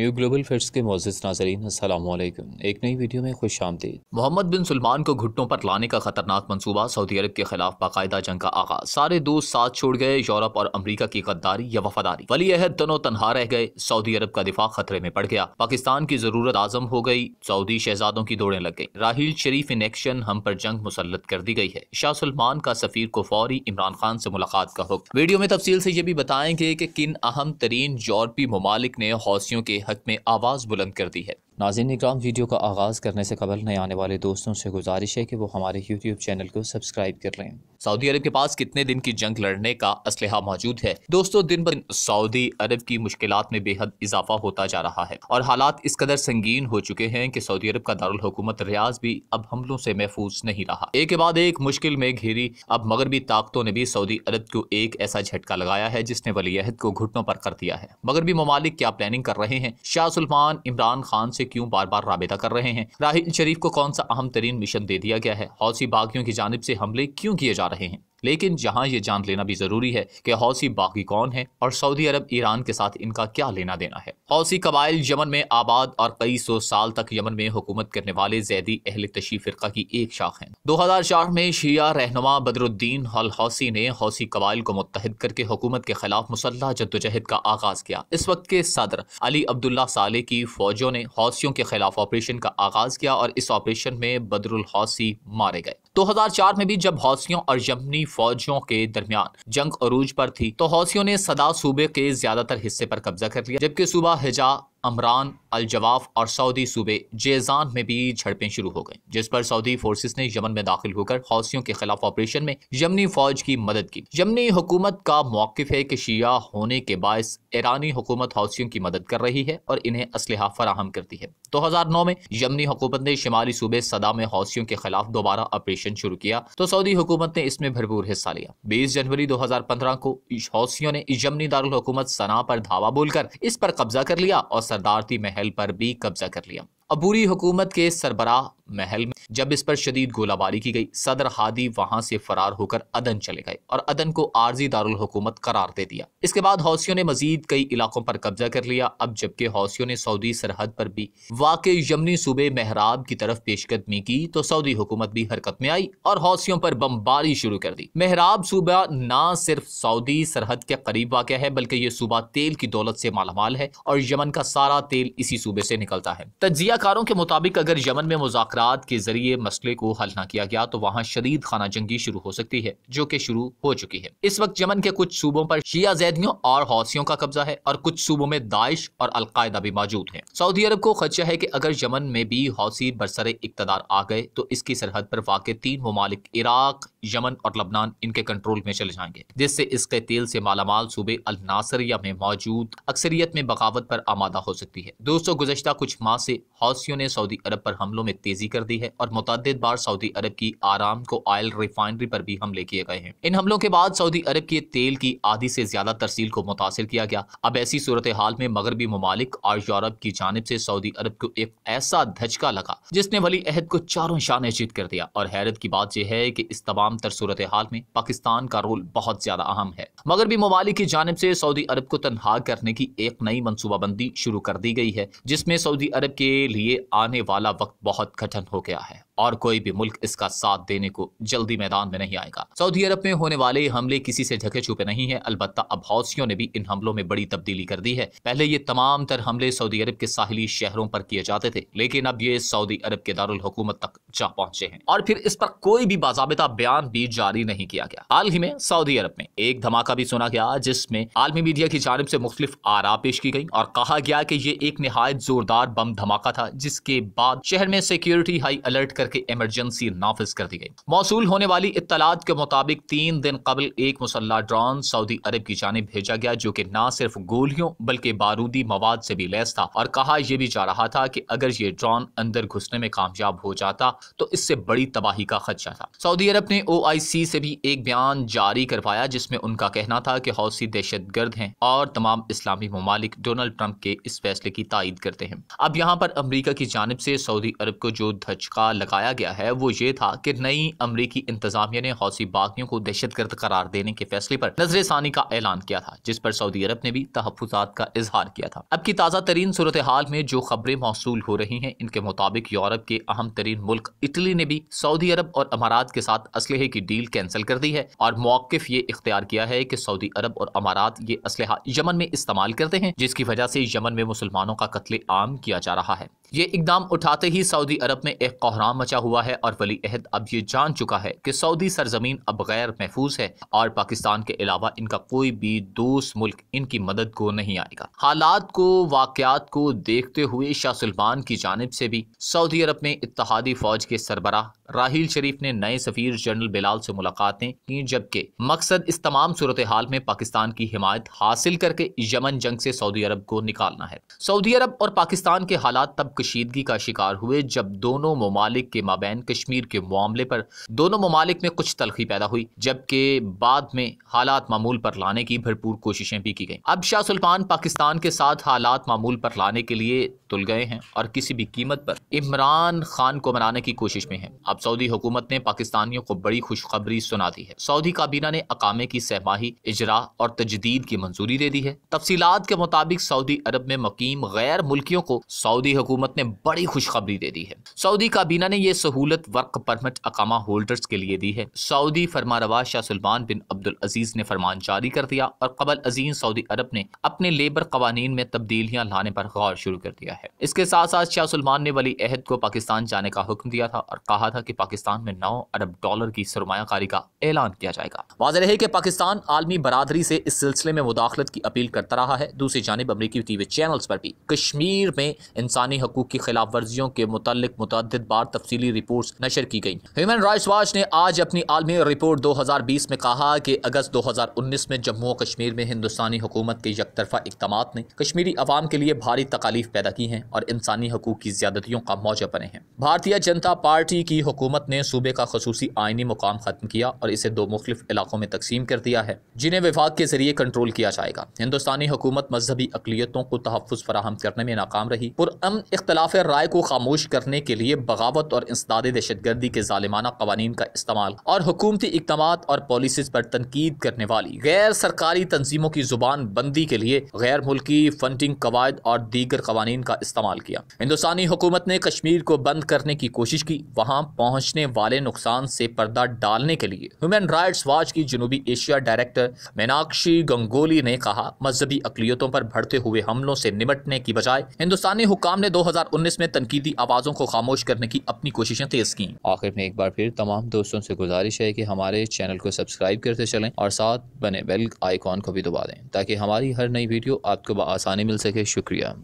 new global facts के मोजिस नाजरीन असलम एक नई वीडियो में खुश आमदीद मोहम्मद बिन सलमान को घुटनों पर लाने का खतरनाक मनसूबा सऊदी अरब के खिलाफ बाकायदा जंग का आगाज सारे दोस्त साथ छोड़ गए यूरोप और अमरीका की गद्दारी या वफादारी वली अहद दोनों तनहा रह गए सऊदी अरब का दिफा खतरे में पड़ गया पाकिस्तान की जरूरत आजम हो गई सऊदी शहजादों की दौड़े लग गई राहल शरीफ इन एक्शन हम पर जंग मुसलत कर दी गई है शाह सलमान का सफीर को फौरी इमरान खान से मुलाकात का हुक्म वीडियो में तफसील से ये भी बताएंगे की किन अहम तरीन यूरोपी ममालिक ने हौसियों के हक में आवाज बुलंद कर दी है नाजिन निगराम वीडियो का आगाज़ करने से कबल नए आने वाले दोस्तों से गुजारिश है कि वो हमारे यूट्यूब चैनल को सब्सक्राइब कर लें सऊदी अरब के पास कितने दिन की जंग लड़ने का असलहा मौजूद है दोस्तों दिन ब दिन सऊदी अरब की मुश्किल में बेहद इजाफा होता जा रहा है और हालात इस कदर संगीन हो चुके हैं कि सऊदी अरब का दारकूमत रियाज भी अब हमलों से महफूज नहीं रहा एक के बाद एक मुश्किल में घेरी अब मगरबी ताकतों ने भी सऊदी अरब को एक ऐसा झटका लगाया है जिसने वलीहद को घुटनों पर कर दिया है मगरबी ममालिक क्या प्लानिंग कर रहे हैं शाह सलमान इमरान खान से क्यों बार बार राबेता कर रहे हैं राहिल शरीफ को कौन सा अहम तरीन मिशन दे दिया गया है हौसी बागियों की जानब से हमले क्यों किए जा रहे हैं लेकिन जहां ये जान लेना भी जरूरी है कि हौसी बाकी कौन है और सऊदी अरब ईरान के साथ इनका क्या लेना देना है हौसी कबाइल यमन में आबाद और कई सौ साल तक यमन में हुकूमत करने वाले जैदी अहल तशी फिर की एक शाख है दो हजार चार में शिया रहनुमा बदरुद्दीन हल हौसी ने हौसी कबाइल को मुतहद करके हुकूमत के खिलाफ मुसल्ह जद्दोजहद का आगाज किया इस वक्त के सदर अली अब्दुल्ला साले की फौजों ने हौसियों के खिलाफ ऑपरेशन का आगाज किया और इस ऑपरेशन में बदरुल हौसी मारे गए दो हजार चार में भी जब हौसियों और यमनी फौजियों के दरमियान जंग अरूज पर थी तो हौसियों ने सदा सूबे के ज्यादातर हिस्से पर कब्जा कर लिया जबकि सूबा हिजा अमरान अलजवाफ और सऊदी सूबे जेजान में भी झड़पें शुरू हो गईं जिस पर सऊदी फोर्सेस ने यमन में दाखिल होकर हौसियों के खिलाफ ऑपरेशन में यमनी फौज की मदद की यमनी हुकूमत का मौकफ है कि शिया होने के बायस ईरानी हुकूमत हौसियों की मदद कर रही है और इन्हें असलहा फराहम करती है दो हजार नौ में यमनी हुकूमत ने शिमाली सूबे सदा में हौसियों के खिलाफ दोबारा ऑपरेशन शुरू किया तो सऊदी हुकूमत ने इसमें भरपूर हिस्सा लिया बीस जनवरी दो हजार पंद्रह को हौसियों ने यमनी दारकूमत सना पर धावा बोलकर इस पर कब्जा कर लिया और सरदारती महल पर भी कब्जा कर लिया अबूरी हुकूमत के सरबराह महल में जब इस पर शदीद गोलाबारी की गई सदर हादी वहां से फरार होकर अदन चले गए और अदन को आर्जी दारुल हुकूमत करार दे दिया इसके बाद हौसियों ने मजीद कई इलाकों पर कब्जा कर लिया अब जबकि हौसियों ने सऊदी सरहद पर भी वाक यमनी सूबे मेहराब की तरफ पेशकदमी की तो सऊदी हुकूमत भी हरकत में आई और हौसियों पर बमबारी शुरू कर दी मेहराब सूबा न सिर्फ सऊदी सरहद के करीब वाक़ है बल्कि ये सूबा तेल की दौलत से मालामाल है और यमन का सारा तेल इसी सूबे से निकलता है तजिया कारों के मुताबिक अगर यमन में मुजाकर अफराद के जरिए मसले को हल न किया गया तो वहाँ शदीद खाना जंगी शुरू हो सकती है जो की शुरू हो चुकी है इस वक्त यमन के कुछ सूबों पर शिया जैदियों और हौसियों का कब्जा है और कुछ सूबों में दाइश और अलकायदा भी मौजूद है सऊदी अरब को खदशा है की अगर यमन में भी हौसी बरसर इकतदार आ गए तो इसकी सरहद पर वाक़ तीन ममालिक इराक यमन और लबनान इनके कंट्रोल में चले जाएंगे जिससे इसके तेल से मालामाल सूबे अल नासरिया में मौजूद अक्सरियत में बगावत पर आमादा हो सकती है दोस्तों गुजशत कुछ माह से हौसियों ने सऊदी अरब पर हमलों में तेजी कर दी है और मुतद बार सऊदी अरब की आराम को आयल रिफाइनरी पर भी हमले किए गए हैं इन हमलों के बाद सऊदी अरब के तेल की आधी से ज्यादा तरसील को मुतासर किया गया अब ऐसी सूरत हाल में मगरबी ममालिक और यूरोप की जानब से सऊदी अरब को एक ऐसा धचका लगा जिसने वली अहद को चारों शान जीत कर दिया और हैरत की बात यह है कि इस तमाम तर सूरत हाल में पाकिस्तान का रोल बहुत ज्यादा अहम है मगरबी ममालिक की जानब से सऊदी अरब को तनहा करने की एक नई मनसूबाबंदी शुरू कर दी गई है जिसमें सऊदी अरब के लिए आने वाला वक्त बहुत खटन परिवर्तन हो गया है और कोई भी मुल्क इसका साथ देने को जल्दी मैदान में नहीं आएगा सऊदी अरब में होने वाले हमले किसी से ढके छुपे नहीं है अलबत्ता अब हौसियों ने भी इन हमलों में बड़ी तब्दीली कर दी है पहले ये तमाम तर हमले सऊदी अरब के साहिली शहरों पर किए जाते थे लेकिन अब ये सऊदी अरब के दारकूमत तक जा पहुंचे हैं और फिर इस पर कोई भी बाजाबता बयान भी जारी नहीं किया गया हाल ही में सऊदी अरब में एक धमाका भी सुना गया जिसमें आलमी मीडिया की जानब से मुख्तलिफ आरा पेश की गई और कहा गया कि ये एक नहायत जोरदार बम धमाका था जिसके बाद शहर में सिक्योरिटी हाई अलर्ट कर करके इमरजेंसी नाफिज कर दी गई मौसू होने वाली इतलात के मुताबिक तीन दिन कबल एक मुसल्ला ड्रोन सऊदी अरब की जानब भेजा गया जो की न सिर्फ गोलियों बल्कि बारूदी मवाद से भी लैस था और कहा यह भी जा रहा था की अगर ये ड्रोन अंदर घुसने में कामयाब हो जाता तो इससे बड़ी तबाही का खदशा था सऊदी अरब ने ओ आई सी से भी एक बयान जारी करवाया जिसमें उनका कहना था कि हौसी दहशत गर्द हैं और तमाम इस्लामी ममालिक डोनाल्ड ट्रंप के इस फैसले की तायद करते हैं अब यहाँ पर अमरीका की जानब से सऊदी अरब को जो धचका लगाया बताया गया है वो ये था कि नई अमरीकी इंतजामिया ने हौसी बागियों को दहशत गर्द करार देने के फैसले पर नजर का ऐलान किया था जिस पर सऊदी अरब ने भी तहफात का इजहार किया था अब की ताज़ा तरीन सूरत हाल में जो खबरें मौसू हो रही हैं इनके मुताबिक यूरोप के अहम तरीन मुल्क इटली ने भी सऊदी अरब और अमारात के साथ असलहे की डील कैंसिल कर दी है और मौकफ ये इख्तियार किया है कि सऊदी अरब और अमारात ये असलहा यमन में इस्तेमाल करते हैं जिसकी वजह से यमन में मुसलमानों का कत्ले आम किया जा रहा है ये इकदाम उठाते ही सऊदी अरब में एक कोहराम बचा हुआ है और वली अहद अब ये जान चुका है कि सऊदी सरजमीन अब गैर महफूज है और पाकिस्तान के अलावा इनका कोई भी दोस्त मुल्क इनकी मदद को नहीं आएगा हालात को वाकत को देखते हुए शाह सलमान की जानब से भी सऊदी अरब में इतिहादी फौज के सरबराह राहील शरीफ ने नए सफीर जनरल बिलाल से मुलाकातें की जबकि मकसद इस तमाम सूरत हाल में पाकिस्तान की हिमायत हासिल करके यमन जंग से सऊदी अरब को निकालना है सऊदी अरब और पाकिस्तान के हालात तब कशीदगी का शिकार हुए जब दोनों ममालिक के माबैन कश्मीर के मामले पर दोनों ममालिक में कुछ तलखी पैदा हुई जबकि बाद में हालात मामूल पर लाने की भरपूर कोशिशें भी की गई अब शाह सुल्तान पाकिस्तान के साथ हालात मामूल पर लाने के लिए तुल गए हैं और किसी भी कीमत पर इमरान खान को मनाने की कोशिश में है अब सऊदी हुकूमत ने पाकिस्तानियों को बड़ी खुशखबरी सुना दी है सऊदी काबीना ने अकामे की सहमाही इजरा और तजदीद की मंजूरी दे दी है तफसीत के मुताबिक सऊदी अरब में मुकीम गैर मुल्कियों को सऊदी हुकूमत ने बड़ी खुशखबरी दे दी है सऊदी काबीना ने यह सहूलत वर्क परमिट अकामा होल्डर्स के लिए दी है सऊदी रवाज शाह सलमान बिन अब्दुल अजीज ने फरमान जारी कर दिया और कबल अजीज सऊदी अरब ने अपने लेबर कवानीन में तब्दीलियां लाने पर गौर शुरू कर दिया है इसके साथ साथ शाह सलमान ने वली अहद को पाकिस्तान जाने का हुक्म दिया था और कहा था कि पाकिस्तान में 9 अरब डॉलर की सरमाकारी का ऐलान किया जाएगा वाज रहे कि पाकिस्तान आलमी बरदरी से इस सिलसिले में मुदाखलत की अपील करता रहा है दूसरी जानब अमरीकी टी वी चैनल्स पर भी कश्मीर में इंसानी हकूक की खिलाफ वर्जियों के मुतल मुतद बार तफसीली रिपोर्ट नशर की गई ह्यूमन राइट्स वॉच ने आज अपनी आलमी रिपोर्ट दो हजार बीस में कहा कि अगस्त दो हजार उन्नीस में जम्मू और कश्मीर में हिंदुस्तानी हुकूमत के यक तरफा इकदाम ने कश्मीरी अवाम के लिए भारी तकालीफ पैदा की है और इंसानी हकूक की ज्यादतियों का मौजा बने हैं भारतीय जनता पार्टी की हुकूमत ने सूबे का खसूसी आइनी मुकाम ख़त्म किया और इसे दो मुख्तफ इलाकों में तकसीम कर दिया है जिन्हें विभाग के जरिए कंट्रोल किया जाएगा हिंदुस्तानी हुकूमत मजहबी अकलीतों को तहफ़ फराहम करने में नाकाम रही पुरम इख्तलाफ राय को खामोश करने के लिए बगावत और इंसदाद दहशत गर्दी के ालिमाना कवानीन का इस्तेमाल और हुकूमती इकदाम और पॉलिसीज पर तनकीद करने वाली गैर सरकारी तनजीमों की जुबान बंदी के लिए गैर मुल्की फंडिंग कवायद और दीगर कवानीन का इस्तेमाल किया हिंदुस्तानी हुकूमत ने कश्मीर को बंद करने की कोशिश की वहाँ पहुंचने वाले नुकसान से पर्दा डालने के लिए ह्यूमन राइट्स वॉच की जनूबी एशिया डायरेक्टर मीनाक्षी गंगोली ने कहा मजहबी अकलीतों पर बढ़ते हुए हमलों से निपटने की बजाय हिंदुस्तानी हुकाम ने 2019 में तनकीदी आवाज़ों को खामोश करने की अपनी कोशिशें तेज की आखिर में एक बार फिर तमाम दोस्तों से गुजारिश है की हमारे चैनल को सब्सक्राइब करते चले और साथ बने बेल आईकॉन को भी दबा दें ताकि हमारी हर नई वीडियो आपको आसानी मिल सके शुक्रिया